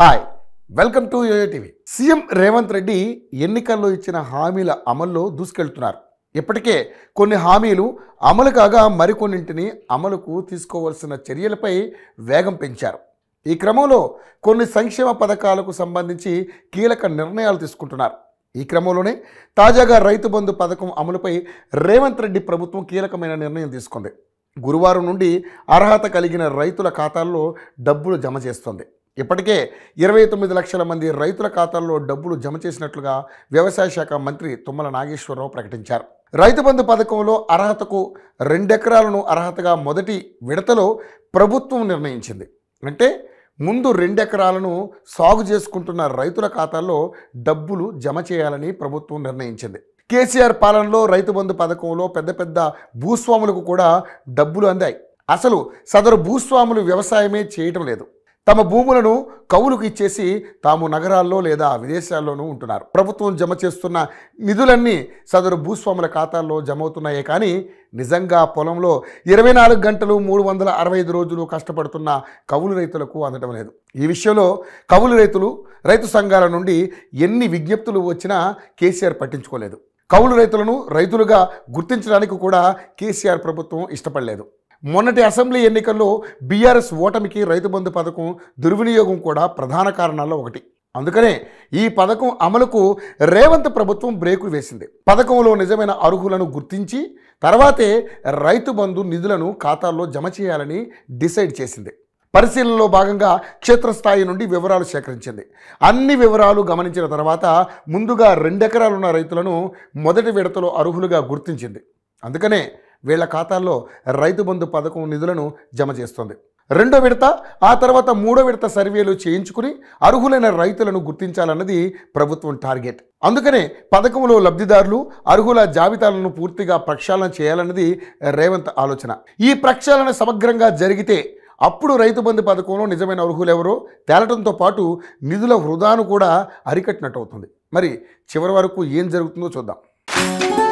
hi welcome to TV CM Revanth Reddy ఎన్నికల్లో ఇచ్చిన హామీల అమల్లో దూసుకెళ్తున్నారు ఇప్పటికే కొన్ని హామీలు అమలు కాగా మరికొన్నింటిని అమలుకు తీసుకోవాల్సిన చర్యలపై వేగం పెంచారు ఈ క్రమంలో కొన్ని సంక్షేమ పథకాలకు సంబంధించి కీలక నిర్ణయాలు తీసుకుంటున్నారు ఈ క్రమంలోనే తాజాగా రైతు బంధు పథకం అమలుపై రేవంత్ రెడ్డి ప్రభుత్వం కీలకమైన నిర్ణయం తీసుకుంది గురువారం నుండి అర్హత కలిగిన రైతుల ఖాతాల్లో డబ్బులు జమ చేస్తుంది ఇప్పటికే ఇరవై తొమ్మిది లక్షల మంది రైతుల ఖాతాల్లో డబ్బులు జమ చేసినట్లుగా వ్యవసాయ శాఖ మంత్రి తుమ్మల నాగేశ్వరరావు ప్రకటించారు రైతు బంధు పథకంలో అర్హతకు రెండెకరాలను అర్హతగా మొదటి విడతలో ప్రభుత్వం నిర్ణయించింది అంటే ముందు రెండెకరాలను సాగు చేసుకుంటున్న రైతుల ఖాతాల్లో డబ్బులు జమ చేయాలని ప్రభుత్వం నిర్ణయించింది కేసీఆర్ పాలనలో రైతు బంధు పథకంలో పెద్ద పెద్ద భూస్వాములకు కూడా డబ్బులు అందాయి అసలు సదరు భూస్వాములు వ్యవసాయమే చేయటం లేదు తమ భూములను కవులకు ఇచ్చేసి తాము నగరాల్లో లేదా విదేశాల్లోనూ ఉంటున్నారు ప్రభుత్వం జమ చేస్తున్న నిధులన్నీ సదరు భూస్వాముల ఖాతాల్లో అవుతున్నాయే కానీ నిజంగా పొలంలో ఇరవై నాలుగు గంటలు మూడు వందల అరవై ఐదు రోజులు కష్టపడుతున్న కవులు రైతులకు అందటం లేదు ఈ విషయంలో కవులు రైతులు రైతు సంఘాల నుండి ఎన్ని విజ్ఞప్తులు వచ్చినా కేసీఆర్ పట్టించుకోలేదు కవులు రైతులను రైతులుగా గుర్తించడానికి కూడా కేసీఆర్ ప్రభుత్వం ఇష్టపడలేదు మొన్నటి అసెంబ్లీ ఎన్నికల్లో బీఆర్ఎస్ ఓటమికి రైతు బంధు పథకం దుర్వినియోగం కూడా ప్రధాన కారణాల్లో ఒకటి అందుకనే ఈ పథకం అమలుకు రేవంత్ ప్రభుత్వం బ్రేకులు వేసింది పథకంలో నిజమైన అర్హులను గుర్తించి తర్వాతే రైతు బంధు నిధులను ఖాతాల్లో జమ చేయాలని డిసైడ్ చేసింది పరిశీలనలో భాగంగా క్షేత్రస్థాయి నుండి వివరాలు సేకరించింది అన్ని వివరాలు గమనించిన తర్వాత ముందుగా రెండెకరాలున్న రైతులను మొదటి విడతలో అర్హులుగా గుర్తించింది అందుకనే వీళ్ల ఖాతాల్లో రైతు బంధు పథకం నిధులను జమ చేస్తుంది రెండో విడత ఆ తర్వాత మూడో విడత సర్వేలు చేయించుకుని అర్హులైన రైతులను గుర్తించాలన్నది ప్రభుత్వం టార్గెట్ అందుకనే పథకంలో లబ్ధిదారులు అర్హుల జాబితాలను పూర్తిగా ప్రక్షాళన చేయాలన్నది రేవంత్ ఆలోచన ఈ ప్రక్షాళన సమగ్రంగా జరిగితే అప్పుడు రైతు బంధు పథకంలో నిజమైన అర్హులెవరో తేలటంతో పాటు నిధుల వృధాను కూడా అరికట్టినట్టు అవుతుంది మరి చివరి వరకు ఏం జరుగుతుందో చూద్దాం